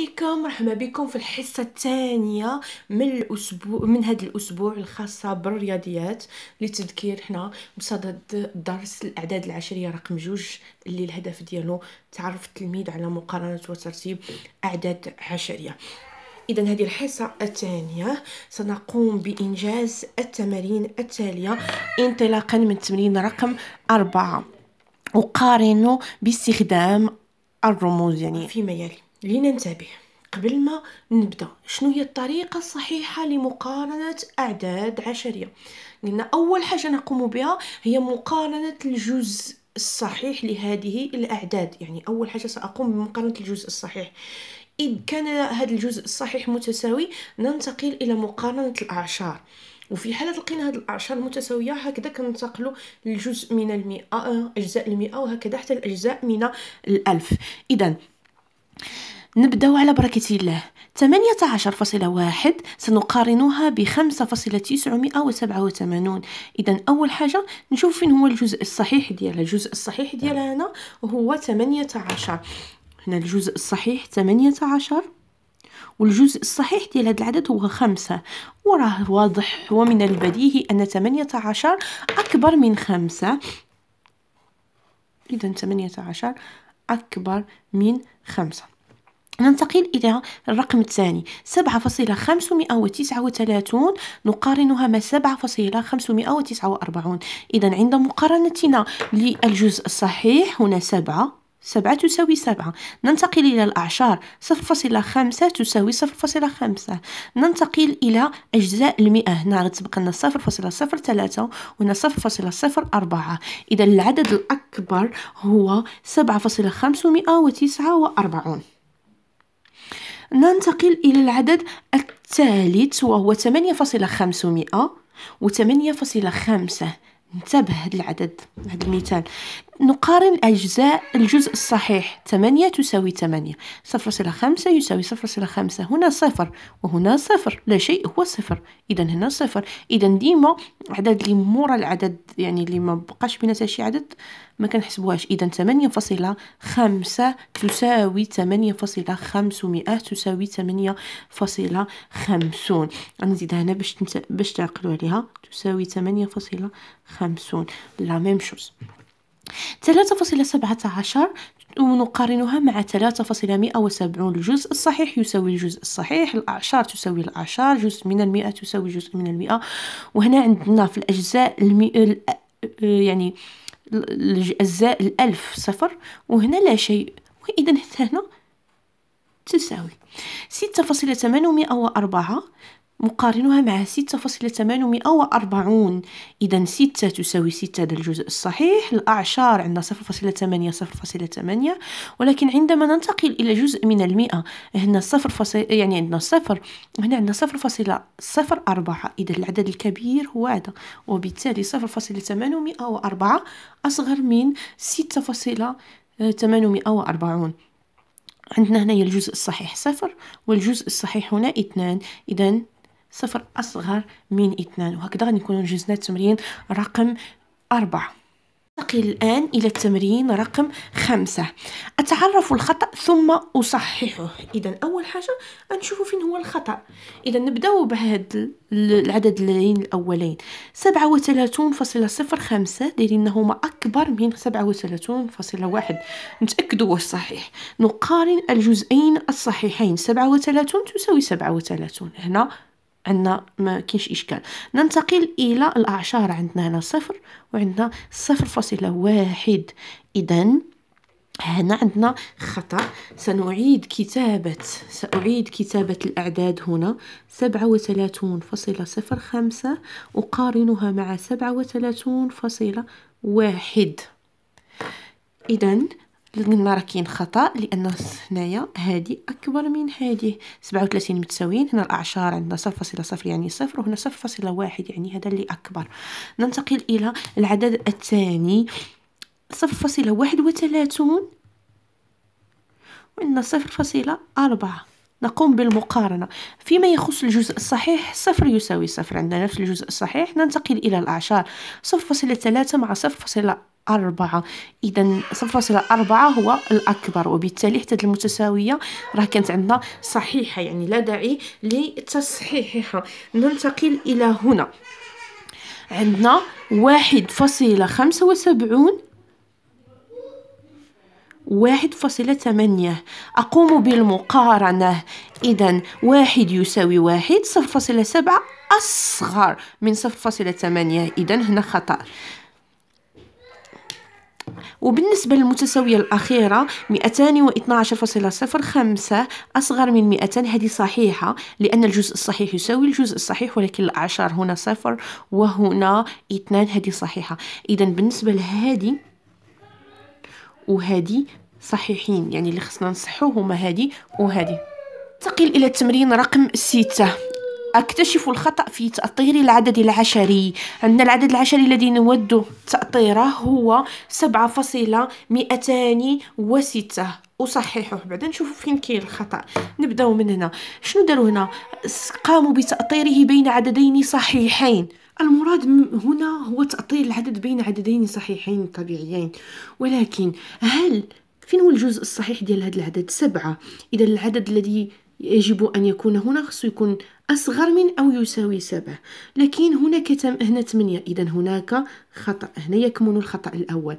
عليكم مرحبا بكم في الحصه الثانيه من الاسبوع من هذا الاسبوع الخاصه بالرياضيات لتذكير حنا بصدد درس الاعداد العشريه رقم جوج اللي الهدف ديالو تعرف التلميذ على مقارنه وترتيب اعداد عشريه إذا هذه الحصة الثانية سنقوم بإنجاز التمارين التالية انطلاقا من التمرين رقم أربعة أقارن باستخدام الرموز يعني فيما يلي لننتبه ننتبه قبل ما نبدا شنو هي الطريقه الصحيحه لمقارنه اعداد عشريه قلنا اول حاجه نقوم بها هي مقارنه الجزء الصحيح لهذه الاعداد يعني اول حاجه ساقوم بمقارنه الجزء الصحيح إذ كان هذا الجزء الصحيح متساوي ننتقل إلى مقارنة الأعشار وفي حالة لقينا هاد الأعشار متساوية هكذا كننتقلوا للجزء من المئة أجزاء المئة وهكذا حتى الأجزاء من الألف إذا نبدأ على بركة الله 18.1 سنقارنها ب 5.987 اذا اول حاجه نشوف فين هو الجزء الصحيح ديالها الجزء الصحيح ديالها هنا هو 18 هنا الجزء الصحيح 18 والجزء الصحيح ديال هذا العدد هو خمسة وراه واضح ومن البديهي أن 18 أكبر من خمسة إذا 18 أكبر من خمسة ننتقل إلى الرقم الثاني سبعة فاصلة خمسمائة وتسعة وثلاثون نقارنها مع سبعة فاصلة خمسمائة وتسعة وأربعون إذا عند مقارنتنا للجزء الصحيح هنا سبعة سبعة تساوي سبعة ننتقل إلى الأعشار صفر فاصلة خمسة تساوي صفر فاصلة خمسة ننتقل إلى أجزاء المئة هنا تبقى لنا صفر فاصلة صفر ثلاثة وهنا صفر فاصلة صفر أربعة إذا العدد الأكبر هو سبعة فاصلة خمسمائة وتسعة وأربعون ننتقل إلى العدد الثالث وهو 8500 و 8.5 انتبه هذا العدد هذا المثال نقارن أجزاء الجزء الصحيح 8 تساوي 8 خمسة يساوي صفر خمسة هنا صفر وهنا صفر لا شيء هو صفر إذا هنا صفر إذا ديما عدد اللي مورا العدد يعني اللي ما بقاش بيناتها شي عدد ما كنحسبوهاش إذا خمسة تساوي فاصلة 8.500 تساوي فاصلة خمسون غنزيدها هنا باش باش تعقلوا عليها تساوي 8.50 لا ميم شوز 3.17 ونقارنها مع 3.170 الجزء الصحيح يساوي الجزء الصحيح الأعشار تساوي الأعشار جزء من المئة تساوي جزء من المئة وهنا عندنا في الأجزاء المئة يعني الأجزاء الألف صفر وهنا لا شيء وإذا هنا تساوي 6.804 مقارنها مع ستة فاصلة 6.840 إذا ستة تساوي ستة هذا الجزء الصحيح الأعشار عندنا صفر صفر فاصلة فاصلة 0.8 ولكن عندما ننتقل إلى جزء من المئة هنا صفر فاصلة يعني عندنا صفر هنا عندنا صفر فاصلة صفر أربعة إذا العدد الكبير هو هذا وبالتالي صفر فاصلة ثمانمائة وأربعة أصغر من ستة فاصلة ثمانمائة وأربعون عندنا هنا الجزء الصحيح صفر والجزء الصحيح هنا اثنان إذا صفر أصغر من اثنان وهكذا غنكونوا جزنا التمرين رقم أربعة ننتقل الآن إلى التمرين رقم خمسة أتعرف الخطأ ثم أصححه إذا أول حاجة نشوف فين هو الخطأ إذا نبدأ بهذا العدد اللين الأولين سبعة وثلاثون فاصلة صفر خمسة دايرين هما أكبر من سبعة وثلاثون فاصلة واحد نتأكدوا واش صحيح نقارن الجزئين الصحيحين سبعة وثلاثون تساوي سبعة وثلاثون هنا عندنا ما كاينش اشكال ننتقل الى الاعشار عندنا هنا صفر وعندنا صفر فاصلة واحد اذا هنا عندنا خطأ سنعيد كتابة سأعيد كتابة الأعداد هنا سبعة وثلاثون فاصلة صفر خمسة أقارنها مع سبعة وثلاثون فاصلة واحد إذا لقلنا راه كاين خطا لان هنايا هادي اكبر من هادي 37 متساويين هنا الاعشار عندنا 0.0 يعني صفر وهنا 0.1 يعني هذا اللي اكبر ننتقل الى العدد الثاني 0.31 وعندنا 0.4 نقوم بالمقارنة فيما يخص الجزء الصحيح صفر يساوي صفر عندنا نفس الجزء الصحيح ننتقل إلى الأعشار 0.3 مع صفر أربعة إذا صفر فاصلة أربعة هو الأكبر وبالتالي حتى المتساوية راه كانت عندنا صحيحة يعني لا داعي لتصحيحها ننتقل إلى هنا عندنا واحد فاصلة خمسة وسبعون واحد فاصلة ثمانية أقوم بالمقارنة إذا واحد يساوي واحد صفر فاصلة سبعة أصغر من صفر فاصلة ثمانية إذا هنا خطأ وبالنسبة للمتساوية الأخيرة 212.05 أصغر من 200 هذه صحيحة لأن الجزء الصحيح يساوي الجزء الصحيح ولكن الأعشار هنا صفر وهنا 2 هذه صحيحة إذا بالنسبة لهذه وهذه صحيحين يعني اللي خصنا نصحو هما هذه وهذه تقل إلى التمرين رقم ستة أكتشف الخطأ في تأطير العدد العشري عندنا العدد العشري الذي نود تأطيره هو سبعة فاصلة مئتان وستة أصححه بعدا نشوفوا فين كاين الخطأ نبداو من هنا شنو داروا هنا قاموا بتأطيره بين عددين صحيحين المراد هنا هو تأطير العدد بين عددين صحيحين طبيعيين ولكن هل فين هو الجزء الصحيح ديال هذا العدد سبعة إذا العدد الذي يجب أن يكون هنا خصو يكون أصغر من أو يساوي سبعة لكن هناك تم هنا ثمانية إذا هناك خطأ هنا يكمن الخطأ الأول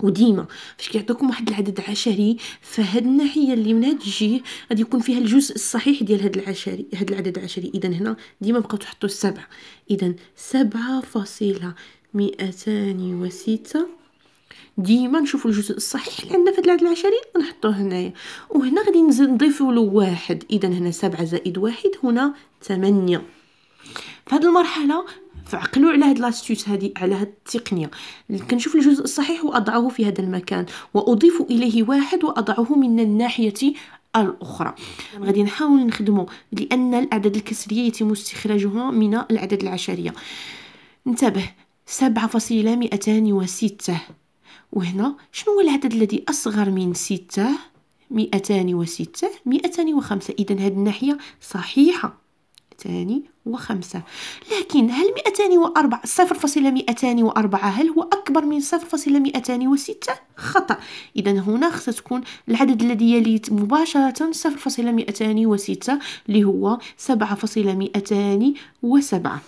وديما فاش كيعطيكم واحد العدد عشري فهاد الناحيه اللي من هاد الجهه غادي يكون فيها الجزء الصحيح ديال هاد العشري هاد العدد العشري اذا هنا ديما بقاو تحطوا السبعه اذا سبعة فاصلة مئتان وستة ديما نشوفوا الجزء الصحيح اللي عندنا في 3 العشري ونحطوه هنايا وهنا غادي نضيفوا له واحد اذا هنا سبعة زائد واحد هنا ثمانية في هذه المرحله فعقلوا على هاد لاستوس هادي على هاد التقنيه كنشوف الجزء الصحيح واضعه في هذا المكان واضيف اليه واحد واضعه من الناحيه الاخرى غادي نحاول نخدمه لان الاعداد الكسريه يتم استخراجها من الاعداد العشريه انتبه سبعة فاصلة مئتان وستة وهنا شنو هو العدد الذي أصغر من ستة مئتان وستة مئتان وخمسة إذا هذه الناحية صحيحة مئتان وخمسة لكن هل مئتان وأربعة صفر فاصلة مئتان وأربعة هل هو أكبر من صفر فاصلة مئتان وستة خطأ إذا هنا خص تكون العدد الذي يلي مباشرة صفر فاصلة مئتان وستة اللي هو سبعة فاصلة مئتان وسبعة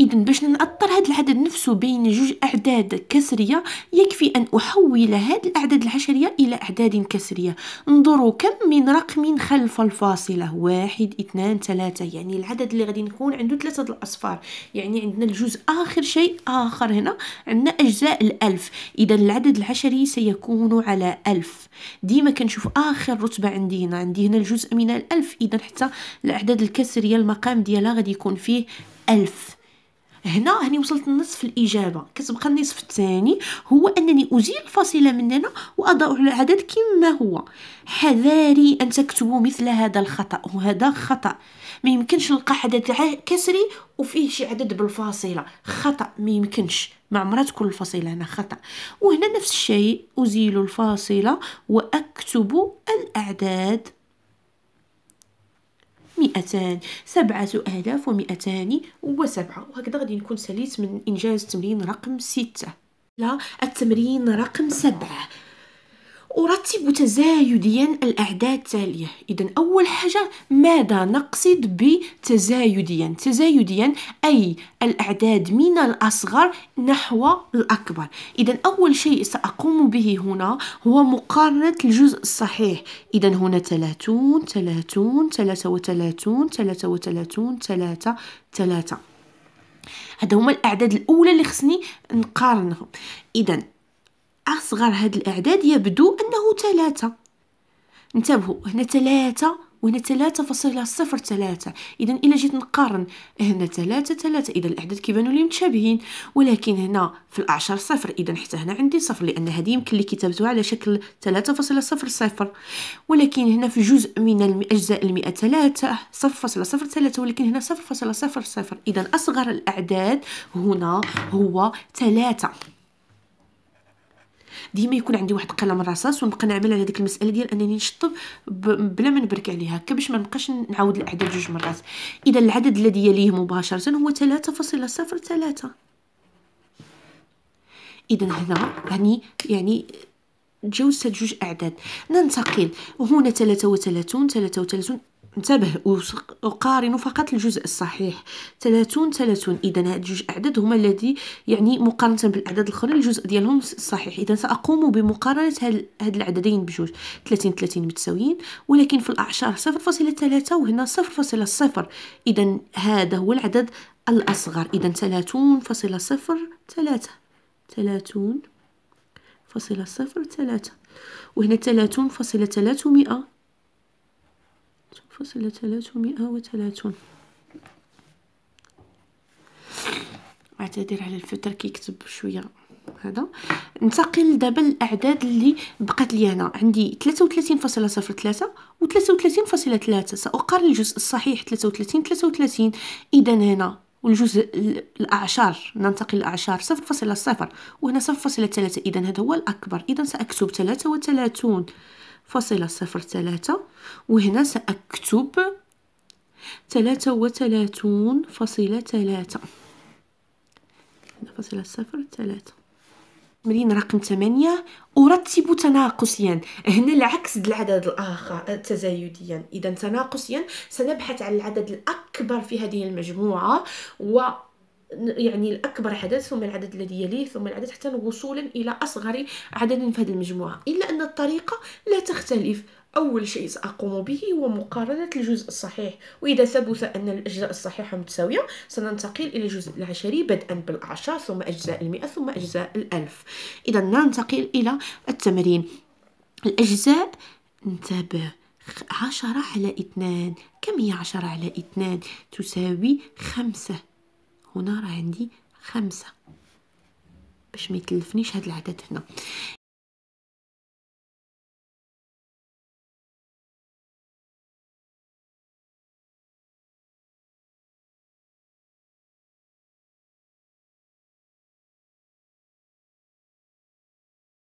إذا باش نأطر هذا العدد نفسه بين جوج أعداد كسرية يكفي أن أحول هذا الأعداد العشرية إلى أعداد كسرية انظروا كم من رقم خلف الفاصلة واحد اثنان ثلاثة يعني العدد اللي غادي نكون عنده ثلاثة الأصفار يعني عندنا الجزء آخر شيء آخر هنا عندنا أجزاء الألف إذا العدد العشري سيكون على ألف ديما كنشوف آخر رتبة عندي هنا عندي هنا الجزء من الألف إذا حتى الأعداد الكسرية المقام ديالها غادي يكون فيه ألف هنا هني وصلت لنصف الإجابة كتبقى النصف الثاني هو أنني أزيل الفاصلة مننا وأضع العدد كما هو حذاري أن تكتبوا مثل هذا الخطأ وهذا خطأ ما يمكنش نلقى عدد كسري وفيه شي عدد بالفاصلة خطأ ما يمكنش مع عمرها تكون الفاصلة هنا خطأ وهنا نفس الشيء أزيل الفاصلة وأكتب الأعداد مئتان سبعة آلاف ومئتان وسبعة وهكذا غادي نكون سليت من إنجاز تمرين رقم ستة لا التمرين رقم سبعة أرتب تزايديا الأعداد التالية إذا أول حاجة ماذا نقصد بتزايديا تزايديا أي الأعداد من الأصغر نحو الأكبر إذا أول شيء سأقوم به هنا هو مقارنة الجزء الصحيح إذا هنا 30 30 33 33 3 3 هذا هما الأعداد الأولى اللي خصني نقارنهم إذا أصغر هاد الأعداد يبدو أنه ثلاثة انتبهوا هنا ثلاثة وهنا ثلاثة فاصلة صفر ثلاثة إذا إلا جيت نقارن هنا ثلاثة ثلاثة إذا الأعداد كيبانوا لي متشابهين ولكن هنا في الأعشار صفر إذا حتى هنا عندي صفر لأن هذه يمكن لي كتبتها على شكل ثلاثة فاصلة صفر صفر ولكن هنا في جزء من أجزاء المئة ثلاثة صفر فاصلة صفر ثلاثة ولكن هنا صفر فاصلة صفر صفر إذا أصغر الأعداد هنا هو ثلاثة ديما يكون عندي واحد قلم رصاص ونبقى نعمل على هذيك المساله ديال انني نشطب بلا ما نبرك عليها هكا باش ما نبقاش نعاود الاعداد جوج مرات اذا العدد الذي يليه مباشره هو 3.03 اذا هنا يعني يعني تجاوزت جوج اعداد ننتقل هنا 33 33 انتبه أقارن فقط الجزء الصحيح 30 30 إذا هاد جوج أعداد هما الذي يعني مقارنة بالأعداد الأخرى الجزء ديالهم صحيح إذا سأقوم بمقارنة هاد العددين بجوج 30 30 متساويين ولكن في الأعشار 0.3 وهنا 0.0 إذا هذا هو العدد الأصغر إذا صفر ثلاثة. 30 فاصلة صفر ثلاثة وهنا ثلاثون فاصلة ثلاثمائة فاصلة ثلاثمائة وثلاثون اعتذر على الفتر كيكتب شوية هذا ننتقل دابا للاعداد اللي بقات لي انا عندي 33.03 و 33.3 ساقارن الجزء الصحيح 33 33 اذا هنا والجزء الاعشار ننتقل للاعشار 0.0 وهنا 0.3 اذا هذا هو الاكبر اذا ساكتب 33 فاصلة صفر ثلاثة وهنا سأكتب ثلاثة وثلاثون فاصلة ثلاثة فاصلة صفر ثلاثة تمرين رقم ثمانية أرتب تناقصيا هنا العكس العدد الآخر آه، تزايديا إذا تناقصيا سنبحث عن العدد الأكبر في هذه المجموعة و يعني الأكبر عدد ثم العدد الذي يليه ثم العدد حتى وصولا إلى أصغر عدد في هذه المجموعة إلا أن الطريقة لا تختلف أول شيء سأقوم به هو مقارنة الجزء الصحيح وإذا ثبت أن الأجزاء الصحيحة متساوية سننتقل إلى الجزء العشري بدءا بالعشر ثم أجزاء المئة ثم أجزاء الألف إذا ننتقل إلى التمرين الأجزاء انتبه عشرة على اثنان كم هي عشرة على اثنان تساوي خمسة هنا راه عندي خمسة باش ما يتلفنيش هاد العدد هنا